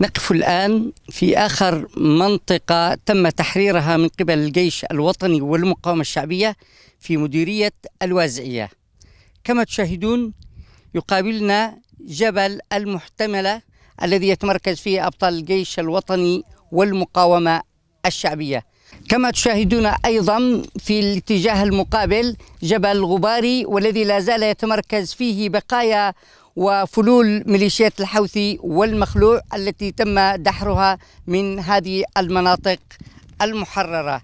نقف الآن في آخر منطقة تم تحريرها من قبل الجيش الوطني والمقاومة الشعبية في مديرية الوازعية كما تشاهدون يقابلنا جبل المحتملة الذي يتمركز فيه أبطال الجيش الوطني والمقاومة الشعبية كما تشاهدون أيضا في الاتجاه المقابل جبل غباري والذي لا زال يتمركز فيه بقايا وفلول ميليشيات الحوثي والمخلوع التي تم دحرها من هذه المناطق المحرره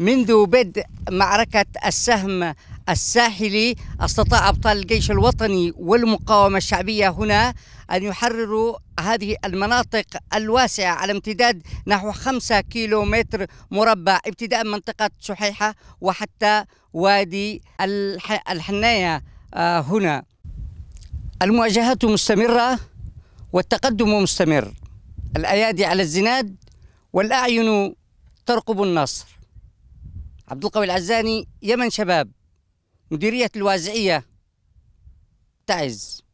منذ بدء معركة السهم الساحلي استطاع أبطال الجيش الوطني والمقاومة الشعبية هنا أن يحرروا هذه المناطق الواسعة على امتداد نحو خمسة كيلو متر مربع ابتداء منطقة شحيحة وحتى وادي الحناية آه، هنا المواجهات مستمرة والتقدم مستمر الأيادي على الزناد والأعين ترقب النصر عبد القوي العزاني يمن شباب مديرية الوازعية تعز